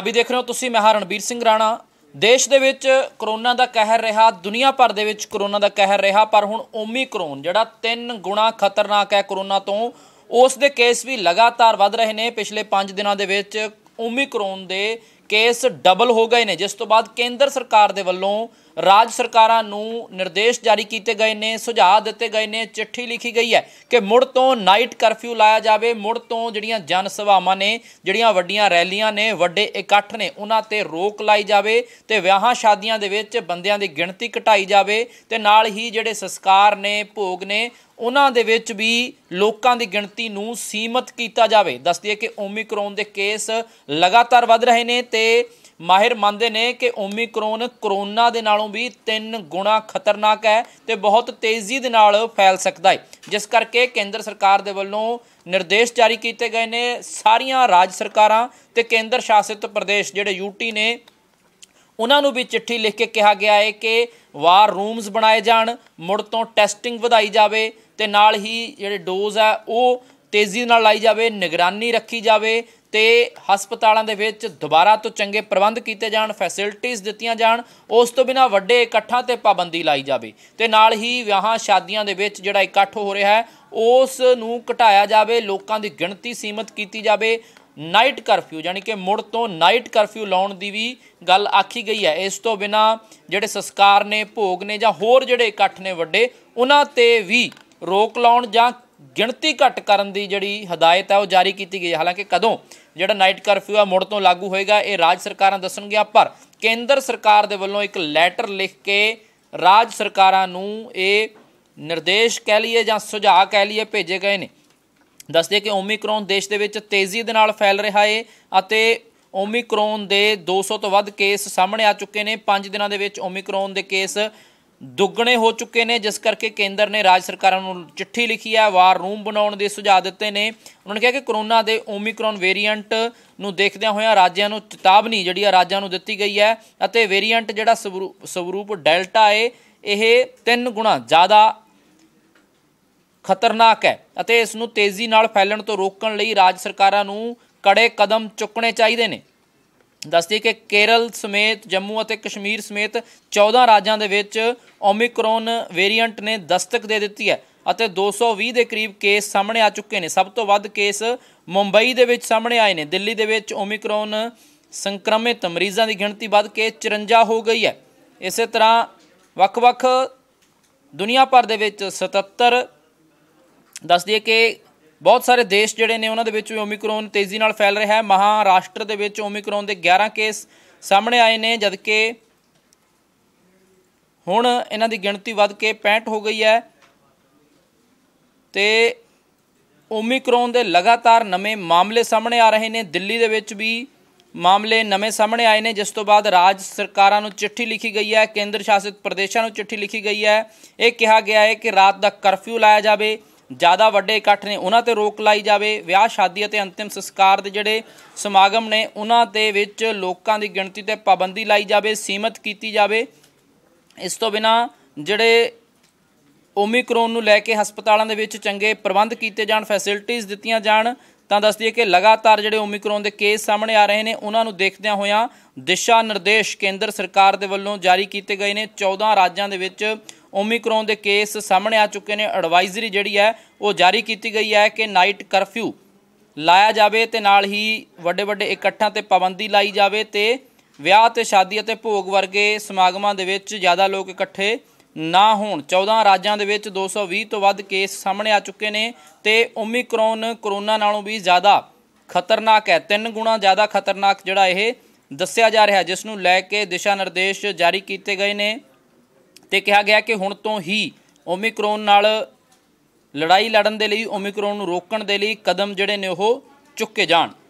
ਅਭੀ ਦੇਖ ਰਹੇ ਹੋ ਤੁਸੀਂ ਮੈਂ ਹਰਨਬੀਰ ਸਿੰਘ ਰਾਣਾ ਦੇਸ਼ ਦੇ ਵਿੱਚ ਕਰੋਨਾ ਦਾ ਕਹਿਰ ਰਿਹਾ ਦੁਨੀਆ ਭਰ ਦੇ ਵਿੱਚ ਕਰੋਨਾ ਦਾ ਕਹਿਰ ਰਿਹਾ ਪਰ ਹੁਣ ਓਮਿਕਰੋਨ ਜਿਹੜਾ 3 ਗੁਣਾ ਖਤਰਨਾਕ ਹੈ ਕਰੋਨਾ ਤੋਂ ਉਸ ਦੇ ਕੇਸ ਵੀ ਲਗਾਤਾਰ ਵੱਧ ਰਹੇ ਨੇ ਪਿਛਲੇ 5 ਦਿਨਾਂ ਦੇ ਵਿੱਚ ਓਮਿਕਰੋਨ ਦੇ ਕੇਸ ਡਬਲ ਹੋ ਗਏ ਨੇ ਜਿਸ ਤੋਂ ਬਾਅਦ ਕੇਂਦਰ ਸਰਕਾਰ ਦੇ ਵੱਲੋਂ ਰਾਜ ਸਰਕਾਰਾਂ ਨੂੰ ਨਿਰਦੇਸ਼ ਜਾਰੀ ਕੀਤੇ ਗਏ ਨੇ ਸੁਝਾਅ ਦਿੱਤੇ ਗਏ ਨੇ ਚਿੱਠੀ ਲਿਖੀ ਗਈ ਹੈ ਕਿ ਮੁੜ ਤੋਂ ਨਾਈਟ ਕਰਫਿਊ ਲਾਇਆ ਜਾਵੇ ਮੁੜ ਤੋਂ ਜਿਹੜੀਆਂ ਜਨ ਸਭਾਵਾਂ ਨੇ ਜਿਹੜੀਆਂ ਵੱਡੀਆਂ ਰੈਲੀਆਂ ਨੇ ਵੱਡੇ ਇਕੱਠ ਨੇ ਉਹਨਾਂ ਤੇ ਰੋਕ ਲਾਈ ਜਾਵੇ ਤੇ ਵਿਆਹਾਂ ਸ਼ਾਦੀਆਂ ਦੇ ਵਿੱਚ ਬੰਦਿਆਂ ਦੀ ਗਿਣਤੀ ਘਟਾਈ ਜਾਵੇ ਤੇ ਨਾਲ ਹੀ ਜਿਹੜੇ ਸੰਸਕਾਰ ਨੇ ਭੋਗ ਨੇ ਉਹਨਾਂ ਦੇ ਵਿੱਚ ਵੀ ਲੋਕਾਂ ਦੀ ਗਿਣਤੀ ਨੂੰ ਸੀਮਤ ਕੀਤਾ ਜਾਵੇ ਦੱਸਦੀ ਹੈ ਕਿ ਓਮਿਕਰੋਨ ਦੇ ਕੇਸ ਲਗਾਤਾਰ ਵੱਧ ਰਹੇ ਨੇ ਤੇ ਮਾਹਿਰ ਮੰਨਦੇ ਨੇ ਕਿ ਓਮਿਕਰੋਨ ਕਰੋਨਾ ਦੇ ਨਾਲੋਂ ਵੀ 3 ਗੁਣਾ ਖਤਰਨਾਕ ਹੈ ਤੇ ਬਹੁਤ ਤੇਜ਼ੀ ਦੇ ਨਾਲ ਫੈਲ ਸਕਦਾ ਹੈ ਜਿਸ ਕਰਕੇ ਕੇਂਦਰ ਸਰਕਾਰ ਦੇ ਵੱਲੋਂ ਨਿਰਦੇਸ਼ ਜਾਰੀ ਕੀਤੇ ਗਏ ਨੇ ਸਾਰੀਆਂ ਰਾਜ ਸਰਕਾਰਾਂ ਤੇ ਕੇਂਦਰ ਸ਼ਾਸਿਤ ਪ੍ਰਦੇਸ਼ ਜਿਹੜੇ ਯੂਟੀ ਨੇ ਉਹਨਾਂ ਨੂੰ ਵੀ ਚਿੱਠੀ ਲਿਖ ਕੇ ਕਿਹਾ ਗਿਆ ਹੈ ਕਿ ਵਾਰ ਰੂਮਸ ਬਣਾਏ ਜਾਣ ਮੁੜ ਤੋਂ ਟੈਸਟਿੰਗ ਵਧਾਈ ਜਾਵੇ ਤੇ ਨਾਲ ਹੀ ਜਿਹੜੇ ਡੋਜ਼ ਆ ਉਹ ਤੇਜ਼ੀ ਨਾਲ ਲਾਈ ਜਾਵੇ ਨਿਗਰਾਨੀ ਰੱਖੀ ਜਾਵੇ ਤੇ ਹਸਪਤਾਲਾਂ ਦੇ ਵਿੱਚ ਦੁਬਾਰਾ ਤੋਂ ਚੰਗੇ ਪ੍ਰਬੰਧ ਕੀਤੇ ਜਾਣ ਫੈਸਿਲਿਟੀਆਂ ਦਿੱਤੀਆਂ ਜਾਣ ਉਸ ਤੋਂ ਬਿਨਾ ਵੱਡੇ ਇਕੱਠਾਂ ਤੇ ਪਾਬੰਦੀ ਲਾਈ ਜਾਵੇ ਤੇ ਨਾਲ ਹੀ ਵਿਆਹਾਂ ਸ਼ਾਦੀਆਂ ਦੇ ਵਿੱਚ ਜਿਹੜਾ ਇਕੱਠ ਹੋ ਰਿਹਾ ਹੈ ਉਸ ਨੂੰ ਘਟਾਇਆ ਜਾਵੇ ਲੋਕਾਂ ਦੀ ਗਿਣਤੀ ਸੀਮਤ ਕੀਤੀ ਜਾਵੇ ਨਾਈਟ ਕਰਫਿਊ ਯਾਨੀ ਕਿ ਮੁੜ ਤੋਂ ਨਾਈਟ ਕਰਫਿਊ ਲਾਉਣ ਦੀ ਵੀ ਗੱਲ ਆਖੀ ਗਈ ਹੈ ਇਸ ਤੋਂ ਬਿਨਾ ਜਿਹੜੇ ਸੰਸਕਾਰ ਨੇ ਭੋਗ ਨੇ ਜਾਂ ਹੋਰ ਜਿਹੜੇ ਇਕੱਠ ਨੇ ਵੱਡੇ ਉਹਨਾਂ ਤੇ ਵੀ ਰੋਕ ਲਾਉਣ ਜਾਂ ਗਿਣਤੀ ਘਟ ਕਰਨ ਦੀ ਜਿਹੜੀ ਹਦਾਇਤ ਹੈ ਉਹ ਜਾਰੀ ਕੀਤੀ ਗਈ ਹੈ ਹਾਲਾਂਕਿ ਕਦੋਂ ਜਿਹੜਾ ਨਾਈਟ ਕਰਫਿਊ ਆ ਮੁੜ ਤੋਂ ਲਾਗੂ ਹੋਏਗਾ ਇਹ ਰਾਜ ਸਰਕਾਰਾਂ ਦੱਸਣਗੀਆਂ ਪਰ ਕੇਂਦਰ ਸਰਕਾਰ ਦੇ ਵੱਲੋਂ ਇੱਕ ਲੈਟਰ ਲਿਖ ਕੇ ਰਾਜ ਸਰਕਾਰਾਂ ਨੂੰ ਇਹ ਨਿਰਦੇਸ਼ ਕਹਿ ਲਈਏ ਜਾਂ ਸੁਝਾਅ ਕਹਿ ਲਈਏ ਭੇਜੇ ਗਏ ਨੇ ਦੱਸਦੇ ਕਿ ਓਮਿਕਰੋਨ ਦੇਸ਼ ਦੇ ਵਿੱਚ ਤੇਜ਼ੀ ਦੇ ਨਾਲ ਫੈਲ ਰਿਹਾ ਹੈ ਅਤੇ ਓਮਿਕਰੋਨ ਦੇ 200 ਤੋਂ ਵੱਧ ਕੇਸ ਸਾਹਮਣੇ ਆ ਚੁੱਕੇ ਨੇ 5 ਦਿਨਾਂ ਦੇ ਵਿੱਚ ਓਮਿਕਰੋਨ ਦੇ ਕੇਸ ਦੁੱਗਣੇ ਹੋ ਚੁੱਕੇ ਨੇ ਜਿਸ ਕਰਕੇ ਕੇਂਦਰ ਨੇ ਰਾਜ ਸਰਕਾਰਾਂ ਨੂੰ ਚਿੱਠੀ ਲਿਖੀ ਹੈ ਵਾਰ ਰੂਮ ਬਣਾਉਣ ਦੇ ਸੁਝਾਅ ਦਿੱਤੇ ਨੇ ਉਹਨਾਂ ਨੇ ਕਿਹਾ ਕਿ ਕਰੋਨਾ ਦੇ ਓਮਿਕਰੋਨ ਵੇਰੀਐਂਟ ਨੂੰ ਦੇਖਦਿਆਂ ਹੋਇਆਂ ਰਾਜਿਆਂ ਨੂੰ ਚੇਤਾਵਨੀ ਜਿਹੜੀ ਆ ਰਾਜਾਂ ਨੂੰ ਦਿੱਤੀ ਗਈ ਹੈ ਅਤੇ ਵੇਰੀਐਂਟ ਜਿਹੜਾ ਸਵਰੂਪ ਡੈਲਟਾ ਹੈ ਇਹ ਤਿੰਨ ਗੁਣਾ ਜ਼ਿਆਦਾ ਖਤਰਨਾਕ ਹੈ ਅਤੇ ਇਸ ਨੂੰ ਤੇਜ਼ੀ ਨਾਲ ਫੈਲਣ ਤੋਂ ਰੋਕਣ ਲਈ ਰਾਜ ਸਰਕਾਰਾਂ ਨੂੰ ਕੜੇ ਕਦਮ ਚੁੱਕਣੇ ਚਾਹੀਦੇ ਨੇ ਦੱਸਦੀ ਕਿ ਕੇਰਲ ਸਮੇਤ ਜੰਮੂ ਅਤੇ ਕਸ਼ਮੀਰ ਸਮੇਤ 14 ਰਾਜਾਂ ਦੇ ਵਿੱਚ ਓਮਿਕਰੋਨ ਵੇਰੀਐਂਟ ਨੇ ਦਸਤਕ ਦੇ ਦਿੱਤੀ ਹੈ ਅਤੇ 220 ਦੇ ਕਰੀਬ ਕੇਸ ਸਾਹਮਣੇ ਆ ਚੁੱਕੇ ਨੇ ਸਭ ਤੋਂ ਵੱਧ ਕੇਸ ਮੁੰਬਈ ਦੇ ਵਿੱਚ ਸਾਹਮਣੇ ਆਏ ਨੇ ਦਿੱਲੀ ਦੇ ਵਿੱਚ ਓਮਿਕਰੋਨ ਸੰਕਰਮਿਤ ਮਰੀਜ਼ਾਂ ਦੀ ਗਿਣਤੀ ਵੱਧ ਕੇ 54 ਹੋ ਗਈ ਹੈ ਇਸੇ ਤਰ੍ਹਾਂ ਵੱਖ-ਵੱਖ ਦੁਨੀਆ ਭਰ ਦੇ ਵਿੱਚ 77 ਦੱਸ ਦਈਏ ਕਿ ਬਹੁਤ ਸਾਰੇ ਦੇਸ਼ ਜਿਹੜੇ ਨੇ ਉਹਨਾਂ ਦੇ ਵਿੱਚ ਵੀ ਓਮਿਕਰੋਨ ਤੇਜ਼ੀ ਨਾਲ ਫੈਲ ਰਿਹਾ ਹੈ ਮਹਾਰਾਸ਼ਟਰ ਦੇ ਵਿੱਚ ਓਮਿਕਰੋਨ ਦੇ 11 ਕੇਸ ਸਾਹਮਣੇ ਆਏ ਨੇ ਜਦਕਿ ਹੁਣ ਇਹਨਾਂ ਦੀ ਗਿਣਤੀ ਵੱਧ ਕੇ 65 ਹੋ ਗਈ ਹੈ ਤੇ ਓਮਿਕਰੋਨ ਦੇ ਲਗਾਤਾਰ ਨਵੇਂ ਮਾਮਲੇ ਸਾਹਮਣੇ ਆ ਰਹੇ ਨੇ ਦਿੱਲੀ ਦੇ ਵਿੱਚ ਵੀ ਮਾਮਲੇ ਨਵੇਂ ਸਾਹਮਣੇ ਆਏ ਨੇ ਜਿਸ ਤੋਂ ਬਾਅਦ ਰਾਜ ਸਰਕਾਰਾਂ ਨੂੰ ਚਿੱਠੀ ਲਿਖੀ ਗਈ ਹੈ ਕੇਂਦਰ ਸ਼ਾਸਿਤ ਪ੍ਰਦੇਸ਼ਾਂ ਨੂੰ ਚਿੱਠੀ ਲਿਖੀ ਗਈ ਹੈ ਇਹ ਕਿਹਾ ਗਿਆ ਹੈ ਕਿ ਰਾਤ ਦਾ ਕਰਫਿਊ ਲਾਇਆ ਜਾਵੇ ਜ਼ਿਆਦਾ ਵੱਡੇ ਇਕੱਠ ਨੇ ਉਹਨਾਂ ਤੇ ਰੋਕ ਲਾਈ ਜਾਵੇ ਵਿਆਹ ਸ਼ਾਦੀ ਅਤੇ ਅੰਤਿਮ ਸੰਸਕਾਰ ਦੇ ਜਿਹੜੇ ਸਮਾਗਮ ਨੇ ਉਹਨਾਂ ਦੇ ਵਿੱਚ ਲੋਕਾਂ ਦੀ ਗਿਣਤੀ ਤੇ ਪਾਬੰਦੀ ਲਾਈ ਜਾਵੇ ਸੀਮਤ ਕੀਤੀ ਜਾਵੇ ਇਸ ਤੋਂ ਬਿਨਾ ਜਿਹੜੇ ਓਮਿਕਰੋਨ ਨੂੰ ਲੈ ਕੇ ਹਸਪਤਾਲਾਂ ਦੇ ਵਿੱਚ ਚੰਗੇ ਪ੍ਰਬੰਧ ਕੀਤੇ ਜਾਣ ਫੈਸਿਲਿਟੀਆਂ ਦਿੱਤੀਆਂ ਜਾਣ ਤਾਂ ਦੱਸ ਦਈਏ ਕਿ ਲਗਾਤਾਰ ਜਿਹੜੇ ਓਮਿਕਰੋਨ ਦੇ ਕੇਸ ਸਾਹਮਣੇ ਆ ਰਹੇ ਨੇ ਉਹਨਾਂ ਨੂੰ ਦੇਖਦਿਆਂ ਹੋਇਆਂ ਦਿਸ਼ਾ ਨਿਰਦੇਸ਼ ਕੇਂਦਰ ਸਰਕਾਰ ਦੇ ਵੱਲੋਂ ਜਾਰੀ ਕੀਤੇ ਗਏ ਨੇ 14 ਰਾਜਾਂ ਦੇ ਵਿੱਚ ਓਮਿਕਰੋਨ ਦੇ ਕੇਸ ਸਾਹਮਣੇ ਆ ਚੁੱਕੇ ਨੇ ਐਡਵਾਈਜ਼ਰੀ ਜਿਹੜੀ ਹੈ ਉਹ ਜਾਰੀ ਕੀਤੀ ਗਈ ਹੈ ਕਿ ਨਾਈਟ ਕਰਫਿਊ ਲਾਇਆ ਜਾਵੇ ਤੇ ਨਾਲ ਹੀ ਵੱਡੇ ਵੱਡੇ ਇਕੱਠਾਂ ਤੇ ਪਾਬੰਦੀ ਲਾਈ ਜਾਵੇ ਤੇ ਵਿਆਹ ਤੇ ਸ਼ਾਦੀ ਅਤੇ ਭੋਗ ਵਰਗੇ ਸਮਾਗਮਾਂ ਦੇ ਵਿੱਚ ਜ਼ਿਆਦਾ ਲੋਕ ਇਕੱਠੇ ਨਾ ਹੋਣ 14 ਰਾਜਾਂ ਦੇ ਵਿੱਚ 220 ਤੋਂ ਵੱਧ ਕੇਸ ਸਾਹਮਣੇ ਆ ਚੁੱਕੇ ਨੇ ਤੇ ਓਮਿਕਰੋਨ ਕਰੋਨਾ ਨਾਲੋਂ ਵੀ ਜ਼ਿਆਦਾ ਖਤਰਨਾਕ ਹੈ 3 ਗੁਣਾ ਜ਼ਿਆਦਾ ਖਤਰਨਾਕ ਜਿਹੜਾ ਇਹ ਦੱਸਿਆ ਜਾ ਰਿਹਾ ਜਿਸ ਨੂੰ ਲੈ ਕੇ ਦਿਸ਼ਾ ਨਿਰਦੇਸ਼ ਜਾਰੀ ਕੀਤੇ ਗਏ ਨੇ ਤੇ ਕਿਹਾ ਗਿਆ ਕਿ ਹੁਣ ਤੋਂ ਹੀ ਓਮਿਕਰੋਨ ਨਾਲ ਲੜਾਈ ਲੜਨ ਦੇ ਲਈ ਓਮਿਕਰੋਨ ਨੂੰ ਰੋਕਣ ਦੇ ਲਈ ਕਦਮ ਜਿਹੜੇ ਨੇ ਉਹ ਚੁੱਕੇ ਜਾਣ